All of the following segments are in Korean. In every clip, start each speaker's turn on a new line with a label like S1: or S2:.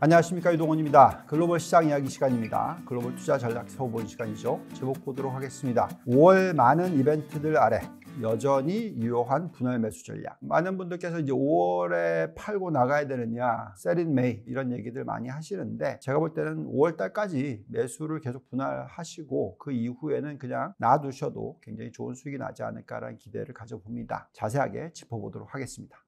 S1: 안녕하십니까 유동원입니다. 글로벌 시장 이야기 시간입니다. 글로벌 투자 전략 세워보는 시간이죠. 제목 보도록 하겠습니다. 5월 많은 이벤트들 아래 여전히 유효한 분할 매수 전략. 많은 분들께서 이제 5월에 팔고 나가야 되느냐, 셀인 메이 이런 얘기들 많이 하시는데 제가 볼 때는 5월 달까지 매수를 계속 분할하시고 그 이후에는 그냥 놔두셔도 굉장히 좋은 수익이 나지 않을까라는 기대를 가져봅니다. 자세하게 짚어보도록 하겠습니다.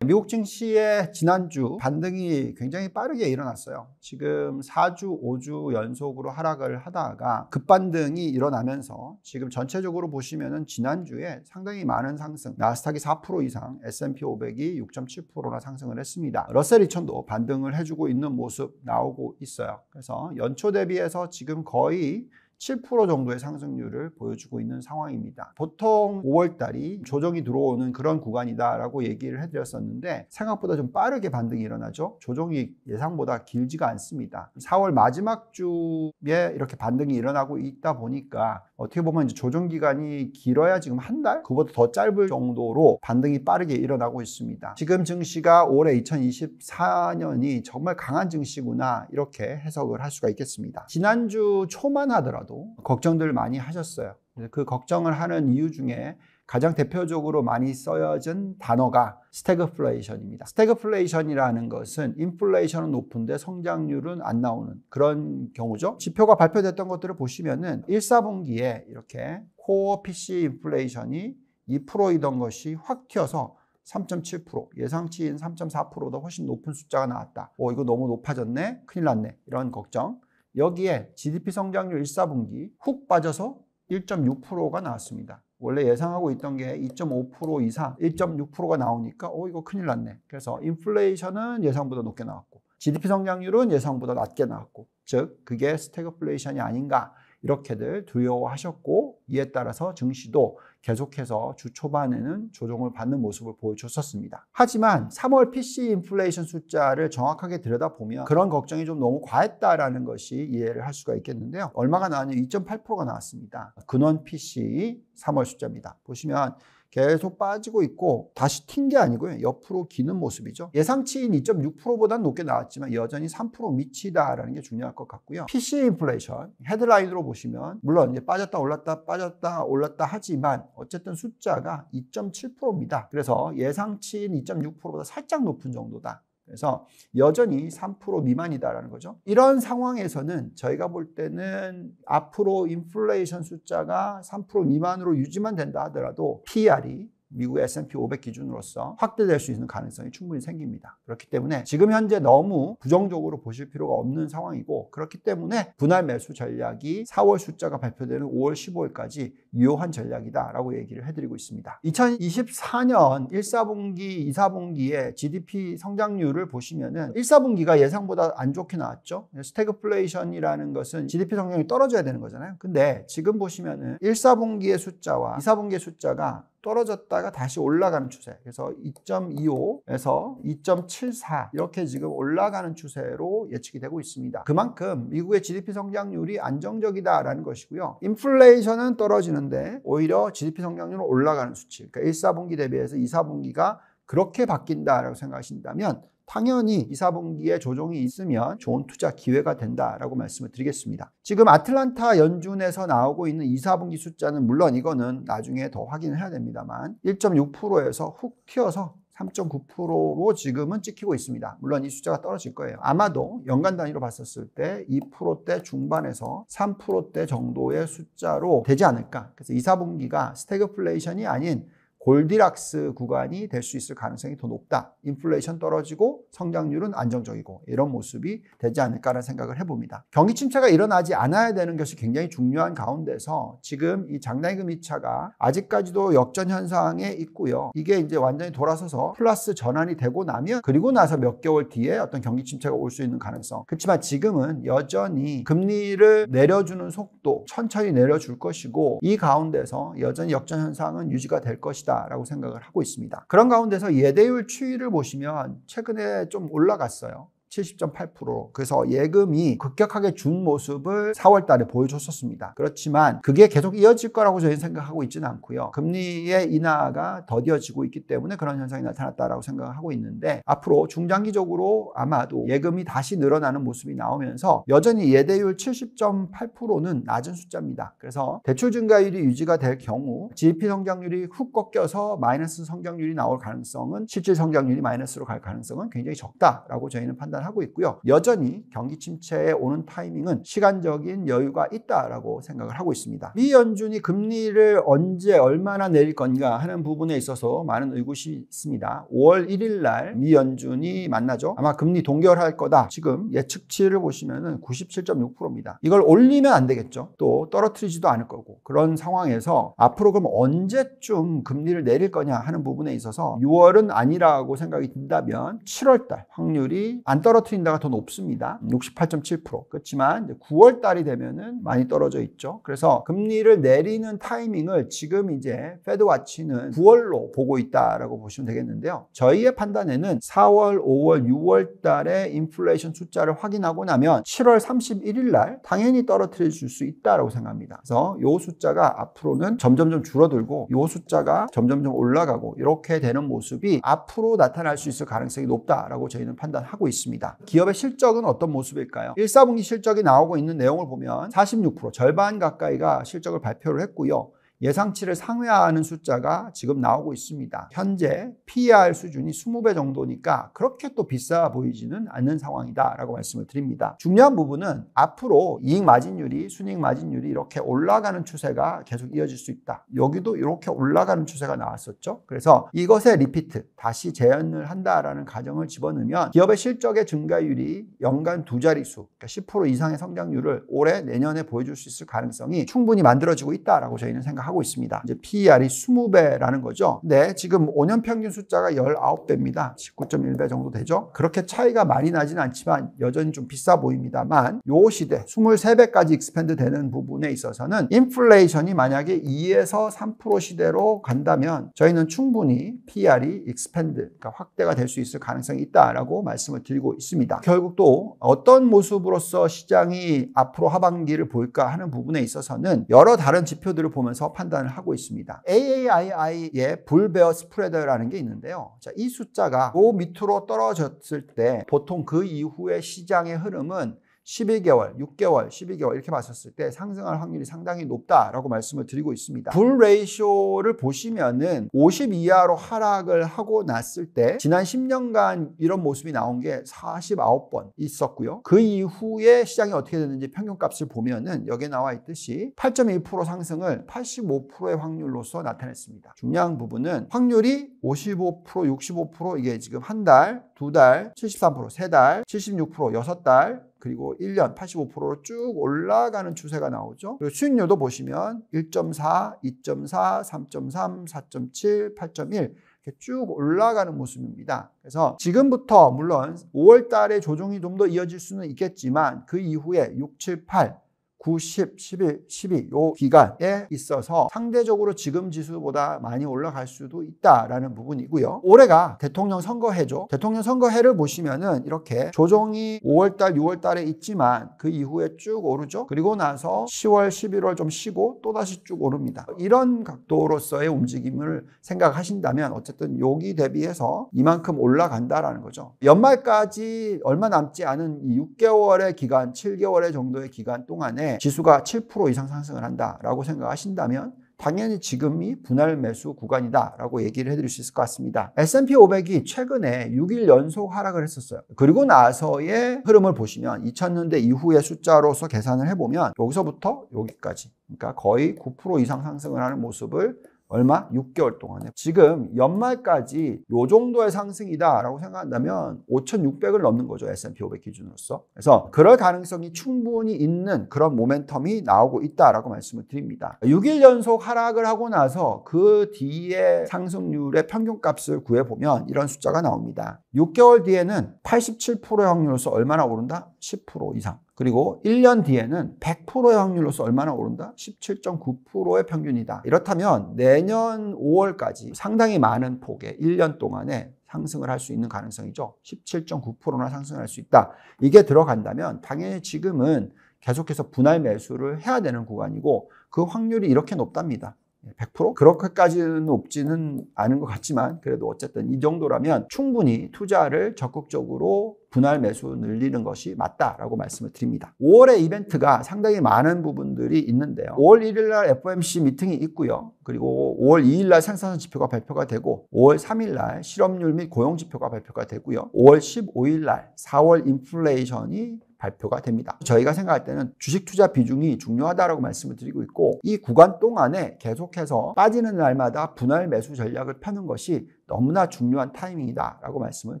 S1: 미국 증시의 지난주 반등이 굉장히 빠르게 일어났어요. 지금 4주, 5주 연속으로 하락을 하다가 급반등이 일어나면서 지금 전체적으로 보시면은 지난주에 상당히 많은 상승, 나스닥이 4% 이상, S&P 500이 6.7%나 상승을 했습니다. 러셀 2000도 반등을 해주고 있는 모습 나오고 있어요. 그래서 연초 대비해서 지금 거의 7% 정도의 상승률을 보여주고 있는 상황입니다. 보통 5월달이 조정이 들어오는 그런 구간이다라고 얘기를 해드렸었는데 생각보다 좀 빠르게 반등이 일어나죠. 조정이 예상보다 길지가 않습니다. 4월 마지막 주에 이렇게 반등이 일어나고 있다 보니까 어떻게 보면 이제 조정 기간이 길어야 지금 한 달? 그보다 것더 짧을 정도로 반등이 빠르게 일어나고 있습니다. 지금 증시가 올해 2024년이 정말 강한 증시구나 이렇게 해석을 할 수가 있겠습니다. 지난주 초만 하더라도 걱정들 많이 하셨어요. 그 걱정을 하는 이유 중에 가장 대표적으로 많이 써여진 단어가 스태그플레이션입니다. 스태그플레이션이라는 것은 인플레이션은 높은데 성장률은 안 나오는 그런 경우죠. 지표가 발표됐던 것들을 보시면은 1, 4분기에 이렇게 코어 PC 인플레이션이 2%이던 것이 확 튀어서 3.7% 예상치인 3.4%보다 훨씬 높은 숫자가 나왔다. 오 이거 너무 높아졌네. 큰일 났네. 이런 걱정. 여기에 GDP 성장률 1, 4분기 훅 빠져서 1.6%가 나왔습니다. 원래 예상하고 있던 게 2.5% 이상, 1.6%가 나오니까 어 이거 큰일 났네. 그래서 인플레이션은 예상보다 높게 나왔고 GDP 성장률은 예상보다 낮게 나왔고 즉 그게 스태그플레이션이 아닌가 이렇게들 두려워하셨고 이에 따라서 증시도 계속해서 주 초반에는 조정을 받는 모습을 보여줬었습니다. 하지만 3월 PC 인플레이션 숫자를 정확하게 들여다보면 그런 걱정이 좀 너무 과했다라는 것이 이해를 할 수가 있겠는데요. 얼마가 나왔냐? 면 2.8%가 나왔습니다. 근원 PC 3월 숫자입니다. 보시면 계속 빠지고 있고 다시 튄 게 아니고요. 옆으로 기는 모습이죠. 예상치인 2 6보다 높게 나왔지만 여전히 3% 미치다라는 게 중요할 것 같고요. PC 인플레이션 헤드라인으로 보시면 물론 이제 빠졌다 올랐다 빠졌다 올랐다 하지만 어쨌든 숫자가 2.7%입니다. 그래서 예상치인 2.6%보다 살짝 높은 정도다. 그래서 여전히 3% 미만이다라는 거죠. 이런 상황에서는 저희가 볼 때는 앞으로 인플레이션 숫자가 3% 미만으로 유지만 된다 하더라도 PR이 미국 S&P 500 기준으로서 확대될 수 있는 가능성이 충분히 생깁니다. 그렇기 때문에 지금 현재 너무 부정적으로 보실 필요가 없는 상황이고 그렇기 때문에 분할 매수 전략이 4월 숫자가 발표되는 5월 15일까지 유효한 전략이다라고 얘기를 해드리고 있습니다. 2024년 1사분기, 2사분기에 GDP 성장률을 보시면은 1사분기가 예상보다 안 좋게 나왔죠. 스태그플레이션이라는 것은 GDP 성장률이 떨어져야 되는 거잖아요. 근데 지금 보시면은 1사분기의 숫자와 2사분기의 숫자가 떨어졌다가 다시 올라가는 추세. 그래서 2.25에서 2.74 이렇게 지금 올라가는 추세로 예측이 되고 있습니다. 그만큼 미국의 GDP 성장률이 안정적이다라는 것이고요. 인플레이션은 떨어지는 있는데 오히려 GDP 성장률은 올라가는 수치. 그러니까 1, 4분기 대비해서 2, 4분기가 그렇게 바뀐다라고 생각하신다면 당연히 2, 4분기에 조정이 있으면 좋은 투자 기회가 된다라고 말씀을 드리겠습니다. 지금 아틀란타 연준에서 나오고 있는 2, 4분기 숫자는 물론 이거는 나중에 더 확인을 해야 됩니다만 1.6%에서 훅 튀어서 3.9%로 지금은 찍히고 있습니다. 물론 이 숫자가 떨어질 거예요. 아마도 연간 단위로 봤었을 때 2%대 중반에서 3%대 정도의 숫자로 되지 않을까. 그래서 2, 4분기가 스태그플레이션이 아닌 골디락스 구간이 될 수 있을 가능성이 더 높다. 인플레이션 떨어지고 성장률은 안정적이고 이런 모습이 되지 않을까라는 생각을 해봅니다. 경기 침체가 일어나지 않아야 되는 것이 굉장히 중요한 가운데서 지금 이 장단금 이차가 아직까지도 역전 현상에 있고요. 이게 이제 완전히 돌아서서 플러스 전환이 되고 나면 그리고 나서 몇 개월 뒤에 어떤 경기 침체가 올 수 있는 가능성. 그렇지만 지금은 여전히 금리를 내려주는 속도 천천히 내려줄 것이고 이 가운데서 여전히 역전 현상은 유지가 될 것이다. 있다라고 생각을 하고 있습니다. 그런 가운데서 예대율 추이를 보시면 최근에 좀 올라갔어요. 70.8% 그래서 예금이 급격하게 준 모습을 4월 달에 보여줬었습니다. 그렇지만 그게 계속 이어질 거라고 저희는 생각하고 있지는 않고요. 금리의 인하가 더뎌지고 있기 때문에 그런 현상이 나타났다라고 생각하고 있는데 앞으로 중장기적으로 아마도 예금이 다시 늘어나는 모습이 나오면서 여전히 예대율 70.8%는 낮은 숫자입니다. 그래서 대출 증가율이 유지가 될 경우 GDP 성장률이 훅 꺾여서 마이너스 성장률이 나올 가능성은 실질 성장률이 마이너스로 갈 가능성은 굉장히 적다라고 저희는 판단합니다. 하고 있고요. 여전히 경기 침체에 오는 타이밍은 시간적인 여유가 있다라고 생각을 하고 있습니다. 미 연준이 금리를 언제 얼마나 내릴 건가 하는 부분에 있어서 많은 의구심이 있습니다. 5월 1일 날미 연준이 만나죠. 아마 금리 동결할 거다. 지금 예측치를 보시면은 97.6%입니다. 이걸 올리면 안 되겠죠. 또 떨어뜨리지도 않을 거고. 그런 상황에서 앞으로 그럼 언제쯤 금리를 내릴 거냐 하는 부분에 있어서 6월은 아니라고 생각이 든다면 7월 달 확률이 안 떨어뜨린다가 더 높습니다. 68.7%. 음, 그렇지만 9월 달이 되면은 많이 떨어져 있죠. 그래서 금리를 내리는 타이밍을 지금 이제 페드와치는 9월로 보고 있다라고 보시면 되겠는데요. 저희의 판단에는 4월, 5월, 6월 달에 인플레이션 숫자를 확인하고 나면 7월 31일 날 당연히 떨어뜨려 줄수 있다라고 생각합니다. 그래서 요 숫자가 앞으로는 점점점 줄어들고 요 숫자가 점점점 올라가고 이렇게 되는 모습이 앞으로 나타날 수 있을 가능성이 높다라고 저희는 판단하고 있습니다. 있습니다. 기업의 실적은 어떤 모습일까요? 1, 4분기 실적이 나오고 있는 내용을 보면 46% 절반 가까이가 실적을 발표를 했고요. 예상치를 상회하는 숫자가 지금 나오고 있습니다. 현재 PER 수준이 20배 정도니까 그렇게 또 비싸 보이지는 않는 상황이다라고 말씀을 드립니다. 중요한 부분은 앞으로 이익 마진율이 순익 마진율이 이렇게 올라가는 추세가 계속 이어질 수 있다. 여기도 이렇게 올라가는 추세가 나왔었죠. 그래서 이것의 리피트 다시 재현을 한다라는 가정을 집어넣으면 기업의 실적의 증가율이 연간 두 자릿수 그러니까 10% 이상의 성장률을 올해 내년에 보여줄 수 있을 가능성이 충분히 만들어지고 있다라고 저희는 생각합니다. 하고 있습니다. 이제 PER이 20배라는 거죠. 근 네, 지금 5년 평균 숫자가 19배입니다. 19.1배 정도 되죠. 그렇게 차이가 많이 나진 않지만 여전히 좀 비싸 보입니다만 요 시대 23배까지 익스펜드 되는 부분에 있어서는 인플레이션이 만약에 2에서 3% 시대로 간다면 저희는 충분히 PER이 익스펜드 그러니까 확대가 될 수 있을 가능성이 있다라고 말씀을 드리고 있습니다. 결국 또 어떤 모습으로서 시장이 앞으로 하반기를 볼까 하는 부분에 있어서는 여러 다른 지표들을 보면서 판단을 하고 있습니다. AAII의 불베어 스프레더라는 게 있는데요. 자, 이 숫자가 그 밑으로 떨어졌을 때 보통 그 이후의 시장의 흐름은 1 2개월 6개월, 12개월 이렇게 봤었을 때 상승할 확률이 상당히 높다라고 말씀을 드리고 있습니다. 음. 불 레이쇼를 보시면은 50 이하로 하락을 하고 났을 때 지난 10년간 이런 모습이 나온 게 49번 있었고요. 그 이후에 시장이 어떻게 됐는지 평균값을 보면은 여기에 나와 있듯이 8.1% 상승을 85%의 확률로서 나타냈습니다. 중요한 부분은 확률이 55%, 65% 이게 지금 한 달, 두 달, 73%, 세 달, 76%, 여섯 달, 그리고 1년 85%로 쭉 올라가는 추세가 나오죠. 그리고 수익률도 보시면 1.4, 2.4, 3.3, 4.7, 8.1 쭉 올라가는 모습입니다. 그래서 지금부터 물론 5월 달에 조정이 좀 더 이어질 수는 있겠지만 그 이후에 6, 7, 8 9, 10, 11, 12, 요 기간에 있어서 상대적으로 지금 지수보다 많이 올라갈 수도 있다라는 부분이고요. 올해가 대통령 선거해죠. 대통령 선거해를 보시면은 이렇게 조정이 5월달, 6월달에 있지만 그 이후에 쭉 오르죠. 그리고 나서 10월, 11월 좀 쉬고 또 다시 쭉 오릅니다. 이런 각도로서의 움직임을 생각하신다면 어쨌든 여기 대비해서 이만큼 올라간다라는 거죠. 연말까지 얼마 남지 않은 이 6개월의 기간, 7개월의 정도의 기간 동안에 때문에 지수가 7% 이상 상승을 한다라고 생각하신다면 당연히 지금이 분할 매수 구간이다라고 얘기를 해드릴 수 있을 것 같습니다. S&P 500이 최근에 6일 연속 하락을 했었어요. 그리고 나서의 흐름을 보시면 2000년대 이후의 숫자로서 계산을 해보면 여기서부터 여기까지 그러니까 거의 9% 이상 상승을 하는 모습을 얼마? 6개월 동안에 지금 연말까지 요 정도의 상승이다라고 생각한다면 5,600을 넘는 거죠 S&P 500 기준으로서 그래서 그럴 가능성이 충분히 있는 그런 모멘텀이 나오고 있다라고 말씀을 드립니다 6일 연속 하락을 하고 나서 그 뒤에 상승률의 평균값을 구해보면 이런 숫자가 나옵니다 6개월 뒤에는 87%의 확률로서 얼마나 오른다? 10% 이상. 그리고 1년 뒤에는 100%의 확률로서 얼마나 오른다? 17.9%의 평균이다. 이렇다면 내년 5월까지 상당히 많은 폭의 1년 동안에 상승을 할 수 있는 가능성이죠. 17.9%나 상승할 수 있다. 이게 들어간다면 당연히 지금은 계속해서 분할 매수를 해야 되는 구간이고 그 확률이 이렇게 높답니다. 100% 그렇게까지는 높지는 않은 것 같지만 그래도 어쨌든 이 정도라면 충분히 투자를 적극적으로 분할 매수 늘리는 것이 맞다라고 말씀을 드립니다. 5월에 이벤트가 상당히 많은 부분들이 있는데요. 5월 1일 날 FOMC 미팅이 있고요. 그리고 5월 2일 날 생산성 지표가 발표가 되고 5월 3일 날 실업률 및 고용 지표가 발표가 되고요. 5월 15일 날 4월 인플레이션이 발표가 됩니다. 저희가 생각할 때는 주식 투자 비중이 중요하다라고 말씀을 드리고 있고 이 구간 동안에 계속해서 빠지는 날마다 분할 매수 전략을 펴는 것이 너무나 중요한 타이밍이다라고 말씀을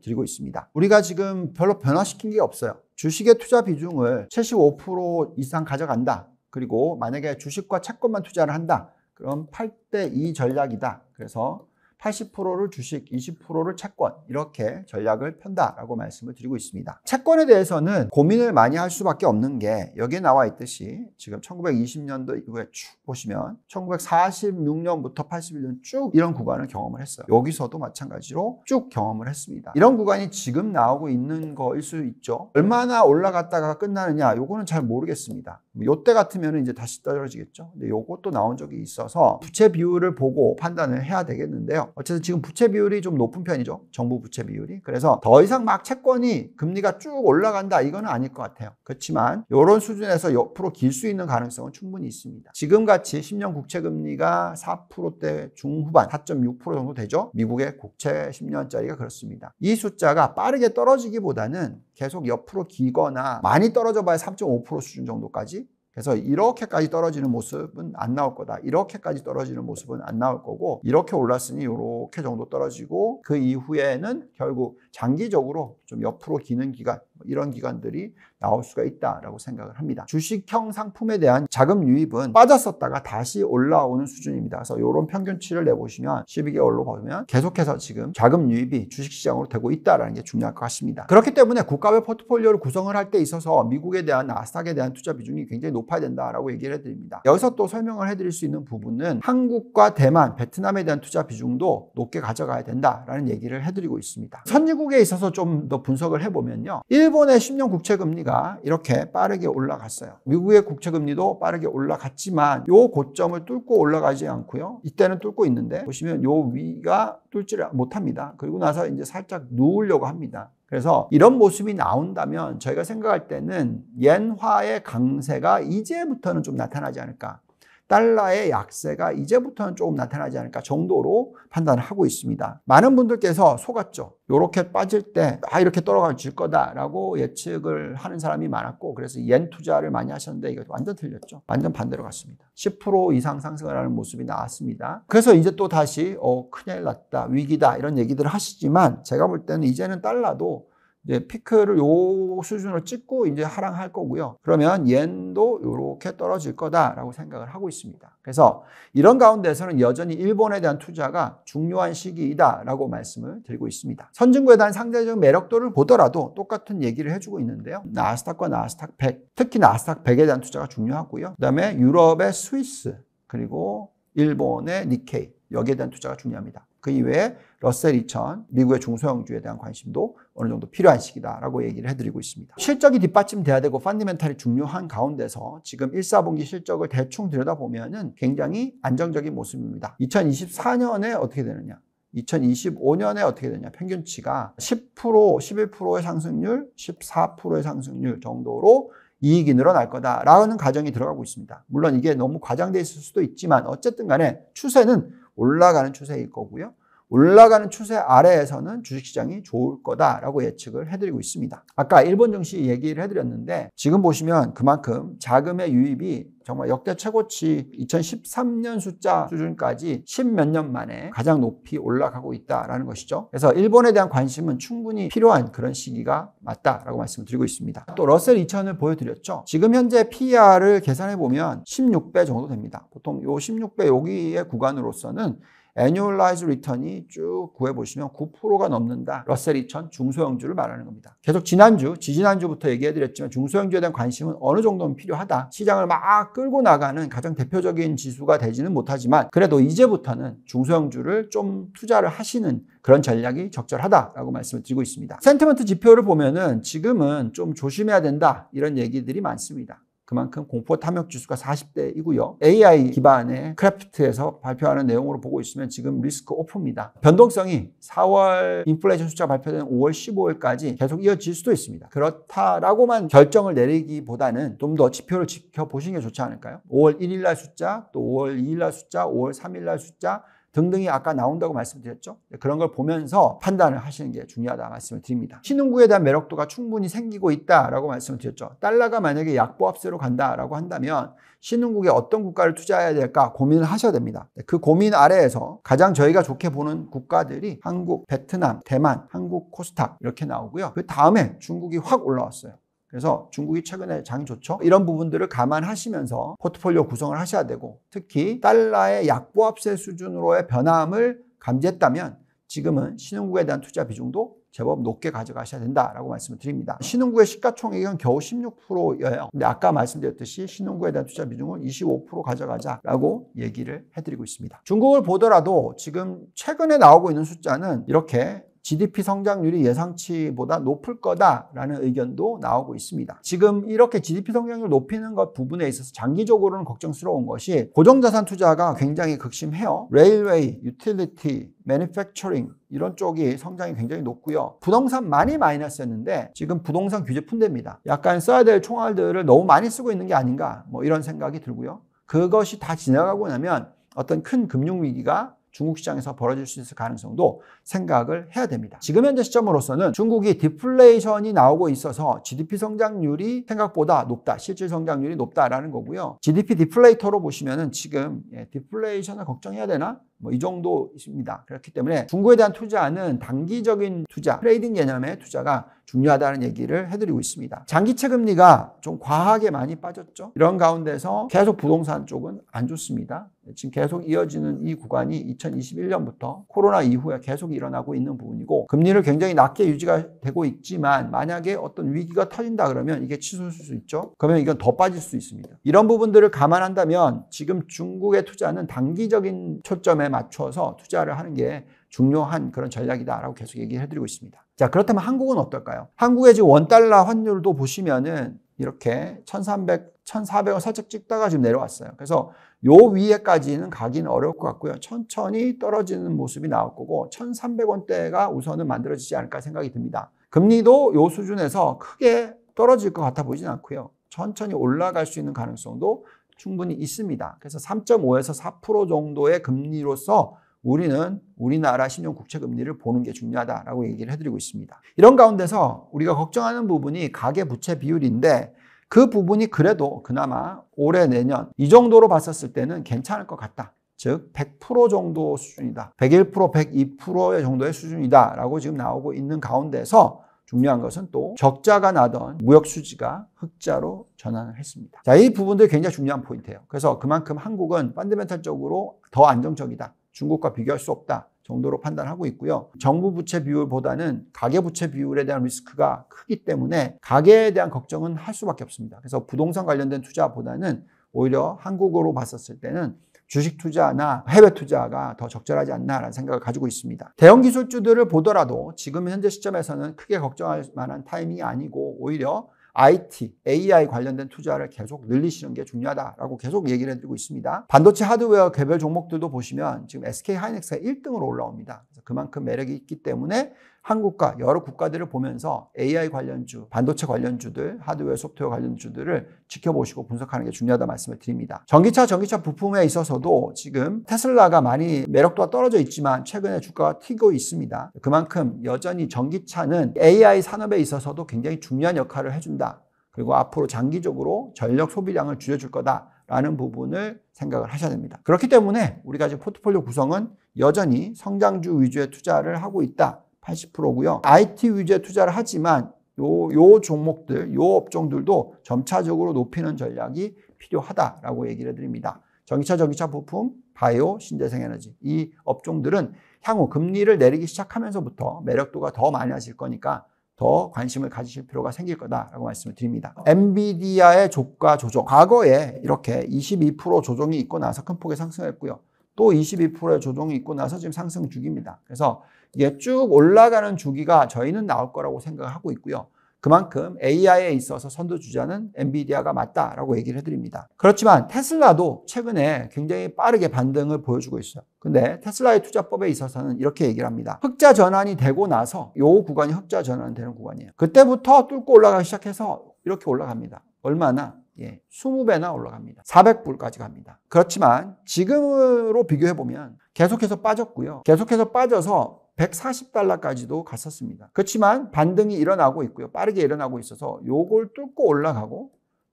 S1: 드리고 있습니다. 우리가 지금 별로 변화시킨 게 없어요. 주식의 투자 비중을 75% 이상 가져간다. 그리고 만약에 주식과 채권만 투자를 한다. 그럼 8대2 전략이다. 그래서 80%를 주식, 20%를 채권 이렇게 전략을 편다라고 말씀을 드리고 있습니다. 채권에 대해서는 고민을 많이 할 수밖에 없는 게 여기에 나와 있듯이 지금 1920년도 이후에 쭉 보시면 1946년부터 81년 쭉 이런 구간을 경험을 했어요. 여기서도 마찬가지로 쭉 경험을 했습니다. 이런 구간이 지금 나오고 있는 거일 수 있죠. 얼마나 올라갔다가 끝나느냐 요거는 잘 모르겠습니다. 뭐 요때 같으면 이제 다시 떨어지겠죠. 근데 요것도 나온 적이 있어서 부채 비율을 보고 판단을 해야 되겠는데요. 어쨌든 지금 부채 비율이 좀 높은 편이죠. 정부 부채 비율이. 그래서 더 이상 막 채권이 금리가 쭉 올라간다 이거는 아닐 것 같아요. 그렇지만 요런 수준에서 옆으로 길 수 있는 가능성은 충분히 있습니다. 지금같이 10년 국채 금리가 4%대 중후반 4.6% 정도 되죠. 미국의 국채 10년짜리가 그렇습니다. 이 숫자가 빠르게 떨어지기보다는 계속 옆으로 기거나 많이 떨어져 봐야 3.5% 수준 정도까지 그래서 이렇게까지 떨어지는 모습은 안 나올 거다. 이렇게까지 떨어지는 모습은 안 나올 거고 이렇게 올랐으니 이렇게 정도 떨어지고 그 이후에는 결국 장기적으로 좀 옆으로 기는 기간 뭐 이런 기관들이 나올 수가 있다라고 생각을 합니다. 주식형 상품에 대한 자금 유입은 빠졌었다가 다시 올라오는 수준입니다. 그래서 이런 평균치를 내보시면 12개월로 보면 계속해서 지금 자금 유입이 주식시장으로 되고 있다라는 게 중요할 것 같습니다. 그렇기 때문에 국가별 포트폴리오를 구성을 할 때 있어서 미국에 대한 나스닥에 대한 투자 비중이 굉장히 높아야 된다라고 얘기를 해드립니다. 여기서 또 설명을 해드릴 수 있는 부분은 한국과 대만, 베트남에 대한 투자 비중도 높게 가져가야 된다라는 얘기를 해드리고 있습니다. 선진국에 있어서 좀 더 분석을 해보면요. 일본의 10년 국채 금리가 이렇게 빠르게 올라갔어요. 미국의 국채 금리도 빠르게 올라갔지만 요 고점을 뚫고 올라가지 않고요. 이때는 뚫고 있는데 보시면 요 위가 뚫지를 못합니다. 그리고 나서 이제 살짝 누우려고 합니다. 그래서 이런 모습이 나온다면 저희가 생각할 때는 엔화의 강세가 이제부터는 좀 나타나지 않을까. 달러의 약세가 이제부터는 조금 나타나지 않을까 정도로 판단을 하고 있습니다. 많은 분들께서 속았죠. 이렇게 빠질 때, 아, 이렇게 떨어질 거다라고 예측을 하는 사람이 많았고, 그래서 옌 투자를 많이 하셨는데, 이거 완전 틀렸죠. 완전 반대로 갔습니다. 10% 이상 상승을 하는 모습이 나왔습니다. 그래서 이제 또 다시, 어, 큰일 났다, 위기다, 이런 얘기들을 하시지만, 제가 볼 때는 이제는 달러도 이제 피크를 요 수준으로 찍고 이제 하락할 거고요. 그러면 옌도 이렇게 떨어질 거다라고 생각을 하고 있습니다. 그래서 이런 가운데서는 여전히 일본에 대한 투자가 중요한 시기이다라고 말씀을 드리고 있습니다. 선진국에 대한 상대적 매력도를 보더라도 똑같은 얘기를 해주고 있는데요. 나스닥과 나스닥 100, 특히 나스닥 100에 대한 투자가 중요하고요. 그다음에 유럽의 스위스 그리고 일본의 니케이 여기에 대한 투자가 중요합니다. 그 이외에 러셀 2000, 미국의 중소형주에 대한 관심도 어느 정도 필요한 시기다라고 얘기를 해드리고 있습니다. 실적이 뒷받침돼야 되고 펀디멘탈이 중요한 가운데서 지금 1, 4분기 실적을 대충 들여다보면은 굉장히 안정적인 모습입니다. 2024년에 어떻게 되느냐? 2025년에 어떻게 되냐? 평균치가 10%, 11%의 상승률, 14%의 상승률 정도로 이익이 늘어날 거다라는 가정이 들어가고 있습니다. 물론 이게 너무 과장돼 있을 수도 있지만 어쨌든 간에 추세는 올라가는 추세일 거고요. 올라가는 추세 아래에서는 주식시장이 좋을 거다라고 예측을 해드리고 있습니다. 아까 일본 증시 얘기를 해드렸는데 지금 보시면 그만큼 자금의 유입이 정말 역대 최고치 2013년 숫자 수준까지 10 몇 년 만에 가장 높이 올라가고 있다라는 것이죠. 그래서 일본에 대한 관심은 충분히 필요한 그런 시기가 맞다라고 말씀을 드리고 있습니다. 또 러셀 2000을 보여드렸죠. 지금 현재 PER을 계산해보면 16배 정도 됩니다. 보통 이 16배 여기의 구간으로서는 annualized return이 쭉 구해보시면 9%가 넘는다. 러셀 2000 중소형주를 말하는 겁니다. 계속 지난주, 지지난주부터 얘기해드렸지만 중소형주에 대한 관심은 어느 정도는 필요하다. 시장을 막 끌고 나가는 가장 대표적인 지수가 되지는 못하지만 그래도 이제부터는 중소형주를 좀 투자를 하시는 그런 전략이 적절하다라고 말씀을 드리고 있습니다. 센티먼트 지표를 보면은 지금은 좀 조심해야 된다 이런 얘기들이 많습니다. 그만큼 공포 탐욕 지수가 40대이고요. AI 기반의 크래프트에서 발표하는 내용으로 보고 있으면 지금 리스크 오프입니다. 변동성이 4월 인플레이션 숫자 발표된 5월 15일까지 계속 이어질 수도 있습니다. 그렇다라고만 결정을 내리기보다는 좀 더 지표를 지켜보시는 게 좋지 않을까요? 5월 1일 날 숫자, 또 5월 2일 날 숫자, 5월 3일 날 숫자, 등등이 아까 나온다고 말씀드렸죠. 네, 그런 걸 보면서 판단을 하시는 게 중요하다 말씀을 드립니다. 신흥국에 대한 매력도가 충분히 생기고 있다라고 말씀을 드렸죠. 달러가 만약에 약보합세로 간다라고 한다면 신흥국에 어떤 국가를 투자해야 될까 고민을 하셔야 됩니다. 네, 그 고민 아래에서 가장 저희가 좋게 보는 국가들이 한국, 베트남, 대만, 한국, 코스닥 이렇게 나오고요. 그 다음에 중국이 확 올라왔어요. 그래서 중국이 최근에 장이 좋죠. 이런 부분들을 감안하시면서 포트폴리오 구성을 하셔야 되고 특히 달러의 약보합세 수준으로의 변함을 감지했다면 지금은 신흥국에 대한 투자 비중도 제법 높게 가져가셔야 된다라고 말씀을 드립니다. 신흥국의 시가총액은 겨우 1 6여요 근데 아까 말씀드렸듯이 신흥국에 대한 투자 비중은 25% 가져가자라고 얘기를 해드리고 있습니다. 중국을 보더라도 지금 최근에 나오고 있는 숫자는 이렇게 GDP 성장률이 예상치보다 높을 거다라는 의견도 나오고 있습니다. 지금 이렇게 GDP 성장률 높이는 것 부분에 있어서 장기적으로는 걱정스러운 것이 고정자산 투자가 굉장히 극심해요. 레일웨이, 유틸리티, 매니팩처링 이런 쪽이 성장이 굉장히 높고요. 부동산 많이 마이너스였는데 지금 부동산 규제 푼대입니다. 약간 써야 될 총알들을 너무 많이 쓰고 있는 게 아닌가 뭐 이런 생각이 들고요. 그것이 다 지나가고 나면 어떤 큰 금융위기가 중국 시장에서 벌어질 수 있을 가능성도 생각을 해야 됩니다. 지금 현재 시점으로서는 중국이 디플레이션이 나오고 있어서 GDP 성장률이 생각보다 높다, 실질 성장률이 높다라는 거고요. GDP 디플레이터로 보시면은 지금 예, 디플레이션을 걱정해야 되나? 뭐 이 정도입니다. 그렇기 때문에 중국에 대한 투자는 단기적인 투자, 트레이딩 개념의 투자가 중요하다는 얘기를 해드리고 있습니다. 장기채 금리가 좀 과하게 많이 빠졌죠. 이런 가운데서 계속 부동산 쪽은 안 좋습니다. 지금 계속 이어지는 이 구간이 2021년부터 코로나 이후에 계속 일어나고 있는 부분이고 금리를 굉장히 낮게 유지가 되고 있지만 만약에 어떤 위기가 터진다 그러면 이게 치솟을 수 있죠. 그러면 이건 더 빠질 수 있습니다. 이런 부분들을 감안한다면 지금 중국의 투자는 단기적인 초점에 맞춰서 투자를 하는 게 중요한 그런 전략이다라고 계속 얘기해드리고 있습니다. 자 그렇다면 한국은 어떨까요? 한국의 지금 원달러 환율도 보시면은 이렇게 1,300, 1,400원 살짝 찍다가 지금 내려왔어요. 그래서 요 위에까지는 가긴 어려울 것 같고요. 천천히 떨어지는 모습이 나올 거고 1,300원대가 우선은 만들어지지 않을까 생각이 듭니다. 금리도 요 수준에서 크게 떨어질 것 같아 보이진 않고요. 천천히 올라갈 수 있는 가능성도 충분히 있습니다. 그래서 3.5에서 4% 정도의 금리로서 우리는 우리나라 신용 국채 금리를 보는 게 중요하다라고 얘기를 해드리고 있습니다. 이런 가운데서 우리가 걱정하는 부분이 가계 부채 비율인데 그 부분이 그래도 그나마 올해 내년 이 정도로 봤었을 때는 괜찮을 것 같다. 즉 100% 정도 수준이다. 101%, 102%의 정도의 수준이다라고 지금 나오고 있는 가운데서 중요한 것은 또 적자가 나던 무역 수지가 흑자로 전환을 했습니다. 자, 이 부분들 굉장히 중요한 포인트예요. 그래서 그만큼 한국은 펀드멘탈적으로 더 안정적이다. 중국과 비교할 수 없다. 정도로 판단하고 있고요. 정부 부채 비율보다는 가계 부채 비율에 대한 리스크가 크기 때문에 가계에 대한 걱정은 할 수밖에 없습니다. 그래서 부동산 관련된 투자보다는 오히려 한국으로 봤었을 때는 주식 투자나 해외 투자가 더 적절하지 않나라는 생각을 가지고 있습니다. 대형 기술주들을 보더라도 지금 현재 시점에서는 크게 걱정할 만한 타이밍이 아니고 오히려 IT, AI 관련된 투자를 계속 늘리시는 게 중요하다라고 계속 얘기를 해드리고 있습니다. 반도체 하드웨어 개별 종목들도 보시면 지금 SK 하이닉스가 1등으로 올라옵니다. 그만큼 매력이 있기 때문에 한국과 여러 국가들을 보면서 AI 관련주, 반도체 관련주들, 하드웨어, 소프트웨어 관련주들을 지켜보시고 분석하는 게 중요하다 말씀을 드립니다. 전기차, 전기차 부품에 있어서도 지금 테슬라가 많이 매력도가 떨어져 있지만 최근에 주가가 튀고 있습니다. 그만큼 여전히 전기차는 AI 산업에 있어서도 굉장히 중요한 역할을 해준다. 그리고 앞으로 장기적으로 전력 소비량을 줄여줄 거다라는 부분을 생각을 하셔야 됩니다. 그렇기 때문에 우리가 지금 포트폴리오 구성은 여전히 성장주 위주의 투자를 하고 있다. 80%고요. IT 위주의 투자를 하지만 요, 요 종목들, 요 업종들도 점차적으로 높이는 전략이 필요하다라고 얘기를 드립니다. 전기차, 전기차 부품, 바이오, 신재생 에너지. 이 업종들은 향후 금리를 내리기 시작하면서부터 매력도가 더많이 하실 거니까 더 관심을 가지실 필요가 생길 거다라고 말씀을 드립니다. 엔비디아의 조가 조정. 과거에 이렇게 22% 조정이 있고 나서 큰 폭의 상승했고요. 또 22%의 조정이 있고 나서 지금 상승 중입니다. 그래서 이게 쭉 올라가는 주기가 저희는 나올 거라고 생각하고 있고요. 그만큼 AI에 있어서 선두주자는 엔비디아가 맞다라고 얘기를 해드립니다. 그렇지만 테슬라도 최근에 굉장히 빠르게 반등을 보여주고 있어요. 근데 테슬라의 투자법에 있어서는 이렇게 얘기를 합니다. 흑자 전환이 되고 나서 요 구간이 흑자 전환되는 구간이에요. 그때부터 뚫고 올라가기 시작해서 이렇게 올라갑니다. 얼마나? 예, 20배나 올라갑니다. 400불까지 갑니다. 그렇지만 지금으로 비교해보면 계속해서 빠졌고요. 계속해서 빠져서 140달러까지도 갔었습니다. 그렇지만 반등이 일어나고 있고요. 빠르게 일어나고 있어서 요걸 뚫고 올라가고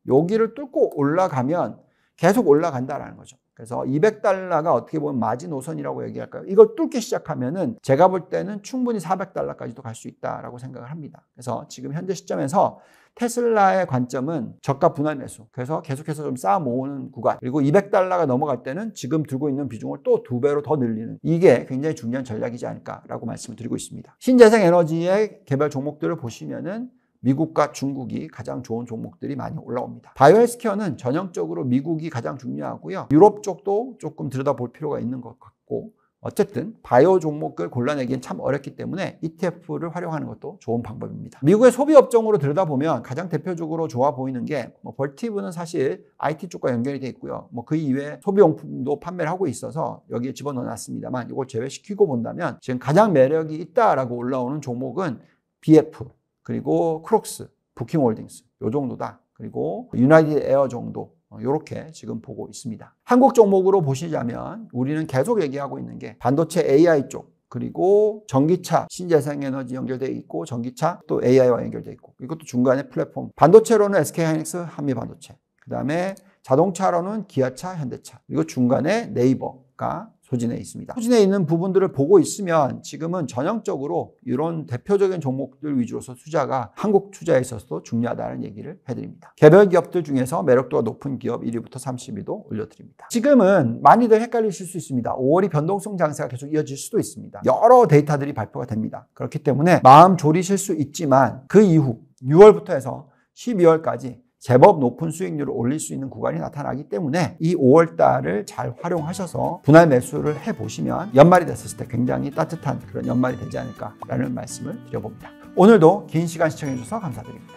S1: 여기를 뚫고 올라가면 계속 올라간다라는 거죠. 그래서 200달러가 어떻게 보면 마지노선이라고 얘기할까요? 이걸 뚫기 시작하면은 제가 볼 때는 충분히 400달러까지도 갈 수 있다라고 생각을 합니다. 그래서 지금 현재 시점에서 테슬라의 관점은 저가 분할 매수. 그래서 계속해서 좀 쌓아 모으는 구간. 그리고 200달러가 넘어갈 때는 지금 들고 있는 비중을 또 두 배로 더 늘리는 이게 굉장히 중요한 전략이지 않을까라고 말씀을 드리고 있습니다. 신재생 에너지의 개발 종목들을 보시면은 미국과 중국이 가장 좋은 종목들이 많이 올라옵니다. 바이오 헬스케어는 전형적으로 미국이 가장 중요하고요. 유럽 쪽도 조금 들여다볼 필요가 있는 것 같고 어쨌든 바이오 종목을 골라내기엔 참 어렵기 때문에 ETF를 활용하는 것도 좋은 방법입니다. 미국의 소비 업종으로 들여다보면 가장 대표적으로 좋아 보이는 게뭐 벌티브는 사실 IT 쪽과 연결이 돼 있고요. 뭐 그 이외에 소비용품도 판매를 하고 있어서 여기에 집어넣어놨습니다만 이걸 제외시키고 본다면 지금 가장 매력이 있다라고 올라오는 종목은 BF, 그리고 크록스, 부킹홀딩스 요 정도다. 그리고 유나이티드 에어 정도 이렇게 어, 지금 보고 있습니다. 한국 종목으로 보시자면 우리는 계속 얘기하고 있는 게 반도체 AI 쪽 그리고 전기차 신재생에너지 연결돼 있고 전기차 또 AI와 연결돼 있고 이것도 중간에 플랫폼 반도체로는 SK 하이닉스 한미 반도체 그다음에 자동차로는 기아차 현대차 그리고 중간에 네이버가 후진에 있습니다. 후진에 있는 부분들을 보고 있으면 지금은 전형적으로 이런 대표적인 종목들 위주로서 투자가 한국 투자에 있어서도 중요하다는 얘기를 해드립니다. 개별 기업들 중에서 매력도가 높은 기업 1위부터 30위도 올려드립니다. 지금은 많이들 헷갈리실 수 있습니다. 5월이 변동성 장세가 계속 이어질 수도 있습니다. 여러 데이터들이 발표가 됩니다. 그렇기 때문에 마음 졸이실 수 있지만 그 이후 6월부터 해서 12월까지 제법 높은 수익률을 올릴 수 있는 구간이 나타나기 때문에 이 5월 달을 잘 활용하셔서 분할 매수를 해보시면 연말이 됐을 때 굉장히 따뜻한 그런 연말이 되지 않을까라는 말씀을 드려봅니다. 오늘도 긴 시간 시청해주셔서 감사드립니다.